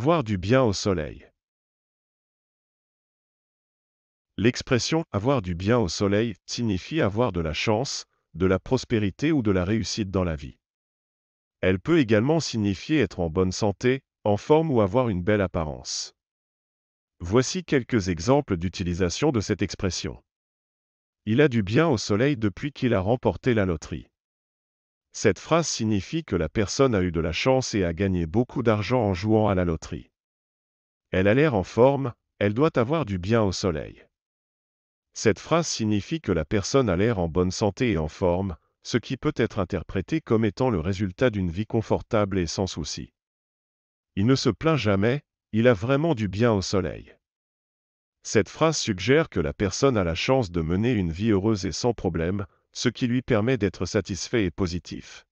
Avoir du bien au soleil. L'expression avoir du bien au soleil signifie avoir de la chance, de la prospérité ou de la réussite dans la vie. Elle peut également signifier être en bonne santé, en forme ou avoir une belle apparence. Voici quelques exemples d'utilisation de cette expression. Il a du bien au soleil depuis qu'il a remporté la loterie. Cette phrase signifie que la personne a eu de la chance et a gagné beaucoup d'argent en jouant à la loterie. Elle a l'air en forme, elle doit avoir du bien au soleil. Cette phrase signifie que la personne a l'air en bonne santé et en forme, ce qui peut être interprété comme étant le résultat d'une vie confortable et sans souci. Il ne se plaint jamais, il a vraiment du bien au soleil. Cette phrase suggère que la personne a la chance de mener une vie heureuse et sans problème, ce qui lui permet d'être satisfait et positif.